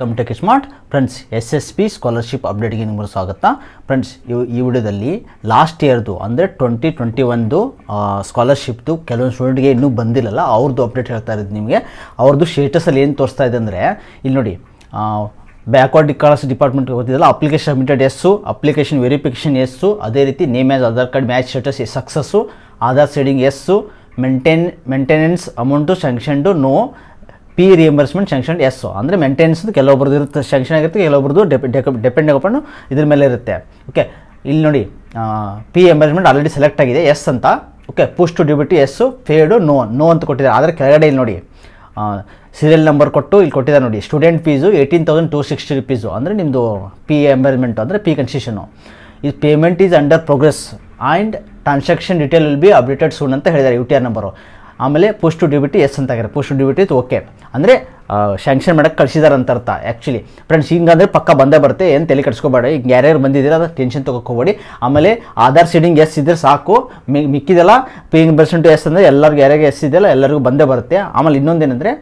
come tech smart friends S S P scholarship ಅಪ್ಡೇಟ್ಗೆ ನಿಮಗೂ ಸ್ವಾಗತ ಫ್ರೆಂಡ್ಸ್ ಈ ವಿಡಿಯೋದಲ್ಲಿ ಲಾಸ್ಟ್ ಇಯರ್ದು ಅಂದರೆ ಟ್ವೆಂಟಿ ಟ್ವೆಂಟಿ ಒಂದು ಸ್ಕಾಲರ್ಶಿಪ್ದು ಕೆಲವೊಂದು ಸ್ಟೂಡೆಂಟ್ಗೆ ಇನ್ನೂ ಬಂದಿಲ್ಲಲ್ಲ ಅವ್ರದ್ದು ಅಪ್ಡೇಟ್ ಹೇಳ್ತಾ ಇರೋದು ನಿಮಗೆ ಅವ್ರದ್ದು ಸ್ಟೇಟಸಲ್ಲಿ ಏನು ತೋರಿಸ್ತಾ ಇದೆ ಅಂದರೆ ಇಲ್ಲಿ ನೋಡಿ ಬ್ಯಾಕ್ವರ್ಡ್ ಕಳಸ್ ಡಿಪಾರ್ಟ್ಮೆಂಟ್ ಗೊತ್ತಿದ್ದಲ್ಲ application submitted yes application verification yes ಅದೇ ರೀತಿ name as Aadhaar card match status success Aadhaar seeding yes maintain maintenance amount sanctioned no fee reimbursement sanction yes ಅಂದರೆ ಮೇಂಟೆನೆನ್ಸ್ ಕೆಲವೊಬ್ಬರದ್ದು ಇರುತ್ತೆ ಸ್ಯಾಂಕ್ಷನ್ ಆಗಿರುತ್ತೆ ಕೆಲವೊಬ್ರದ್ದು ಡಿಪೆಂಡ್ ಅಪನ್ನು ಇದ್ರ ಮೇಲೆ ಇರುತ್ತೆ ಓಕೆ ಇಲ್ಲಿ ನೋಡಿ ಪಿ ಎಂಬರ್ಸ್ಮೆಂಟ್ ಆಲ್ರೆಡಿ ಸೆಲೆಕ್ಟ್ ಆಗಿದೆ ಎಸ್ ಅಂತ okay push to DBT yes paid no no ಅಂತ ಕೊಟ್ಟಿದ್ದಾರೆ ಆದರೆ ಕೆಳಗಡೆ ಇಲ್ಲಿ ನೋಡಿ ಸೀರಿಯಲ್ ನಂಬರ್ ಕೊಟ್ಟು ಇಲ್ಲಿ ಕೊಟ್ಟಿದ್ದಾರೆ ನೋಡಿ student fees eighteen thousand two sixty rupees ಅಂದರೆ ನಿಮ್ಮದು ಪಿ ಎಂಬರ್ಮೆಂಟು ಅಂದರೆ ಪಿ ಕನ್ಸೆಷನು ಇದು payment is under progress and transaction detail will be updated soon ಅಂತ ಹೇಳಿದ್ದಾರೆ ಯು ಟಿ ಆರ್ ನಂಬರು ಆಮೇಲೆ ಪೋಸ್ಟ್ ಟು ಡ್ಯೂಬಿಟಿ ಎಸ್ ಅಂತ ಆಗಿದೆ ಪೋಸ್ಟ್ ಡ್ಯೂಬಿಟಿ ಇದು ಓಕೆ ಅಂದರೆ ಶ್ಯಾಂಕ್ಷನ್ ಮಾಡೋಕ್ಕೆ ಕಳಿಸಿದಾರೆ ಅಂತ ಅರ್ಥ ಆ್ಯಕ್ಚುಲಿ ಫ್ರೆಂಡ್ಸ್ ಹಿಂಗಂದ್ರೆ ಪಕ್ಕ ಬಂದೇ ಬರುತ್ತೆ ಏನು ತಲೆ ಕಟ್ಸ್ಕೊಬೇಡ ಈಗ ಯಾರ್ಯಾರು ಬಂದಿದ್ದೀರ ಅದು ಟೆನ್ಷನ್ ಹೋಗ್ಬೇಡಿ ಆಮೇಲೆ ಆಧಾರ್ ಸೀಡಿಂಗ್ ಎಸ್ ಇದ್ದರೆ ಸಾಕು ಮಿ ಮಿಕ್ಕಿದೆಲ್ಲ ಪೇಯಿಂಗ್ ಪರ್ಸೆಂಟು ಎಸ್ ಅಂದರೆ ಎಲ್ಲರಿಗೂ ಯಾರ್ಯಾರಿಗೆ ಎಸ್ ಇದೆಯಲ್ಲ ಎಲ್ಲರಿಗೂ ಬಂದೇ ಬರುತ್ತೆ ಆಮೇಲೆ ಇನ್ನೊಂದೇನೆಂದರೆ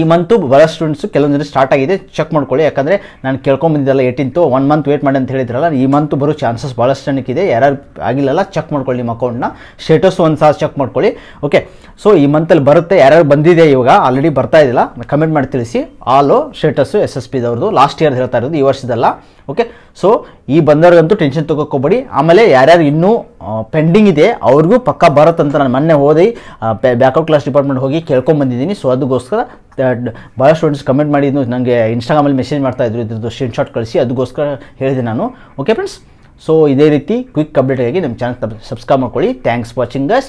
ಈ ಮಂತು ಭಾಳ ಸ್ಟೂಡೆಂಟ್ಸು ಕೆಲವೊಂದು ಜನ ಸ್ಟಾರ್ಟ್ ಆಗಿದೆ ಚೆಕ್ ಮಾಡ್ಕೊಳ್ಳಿ ಯಾಕಂದರೆ ನಾನು ಕೇಳ್ಕೊಂಬಂದಿದ್ದಲ್ಲ ಏಟಿಂತು ಒನ್ ಮಂತ್ ವೇಟ್ ಮಾಡಿ ಅಂತ ಹೇಳಿದ್ರಲ್ಲ ಈ ಮಂತ್ ಬರೋ ಚಾನ್ಸಸ್ ಭಾಳಷ್ಟು ಇದೆ ಯಾರು ಆಗಿಲ್ಲಲ್ಲ ಚೆಕ್ ಮಾಡ್ಕೊಳ್ಳಿ ನಿಮ್ಮ ಅಕೌಂಟ್ನ ಸ್ಟೇಟಸ್ ಒಂದು ಸಾಸ್ ಚೆಕ್ ಮಾಡ್ಕೊಳ್ಳಿ ಓಕೆ ಸೊ ಈ ಮಂತಲ್ಲಿ ಬರುತ್ತೆ ಯಾರ್ಯಾರು ಬಂದಿದೆ ಇವಾಗ ಆಲ್ರೆಡಿ ಬರ್ತಾ ಇದ್ದಿಲ್ಲ ಕಮೆಂಟ್ ಮಾಡಿ ತಿಳಿಸಿ ಆಲೋ ಸ್ಟೇಟಸ್ಸು ಎಸ್ ಎಸ್ ಪಿದವ್ರದ್ದು ಲಾಸ್ಟ್ ಇಯರ್ ಹೇಳ್ತಾ ಇರೋದು ಈ ವರ್ಷದಲ್ಲ ಓಕೆ ಸೊ ಈ ಬಂದವ್ರಿಗಂತೂ ಟೆನ್ಷನ್ ತಗೋಕೋಬೇಡಿ ಆಮೇಲೆ ಯಾರ್ಯಾರು ಇನ್ನೂ ಪೆಂಡಿಂಗ್ ಇದೆ ಅವ್ರಿಗೂ ಪಕ್ಕ ಬರುತ್ತಂತ ನಾನು ಮೊನ್ನೆ ಹೋದಿ ಬ್ಯಾಕ್ಔಟ್ ಕ್ಲಾಸ್ ಡಿಪಾರ್ಟ್ಮೆಂಟ್ ಹೋಗಿ ಕೇಳ್ಕೊಂಬಂದಿದ್ದೀನಿ ಸೊ ಅದಕ್ಕೋಸ್ಕರ ಭಾಳ ಸ್ಟೂಡೆಂಟ್ಸ್ ಕಮೆಂಟ್ ಮಾಡಿದ್ದು ನನಗೆ ಇನ್ಸ್ಟಾಗ್ರಾಮಲ್ಲಿ ಮೆಸೇಜ್ ಮಾಡ್ತಾಯಿದ್ರು ಇದ್ರದ್ದು ಸ್ಕ್ರೀನ್ ಶಾಟ್ ಕಳಿಸಿ ಅದಕ್ಕೋಸ್ಕರ ಹೇಳಿದೆ ನಾನು ಓಕೆ ಫ್ರೆಂಡ್ಸ್ ಸೊ ಇದೇ ರೀತಿ ಕ್ವಿಕ್ ಅಪ್ಡೇಟ್ ಆಗಿ ನಮ್ಮ ಚಾನಲ್ ಸಬ್ಸ್ಕ್ರೈಬ್ ಮಾಡ್ಕೊಳ್ಳಿ ಥ್ಯಾಂಕ್ಸ್ ವಾಚಿಂಗ್ ಗಸ್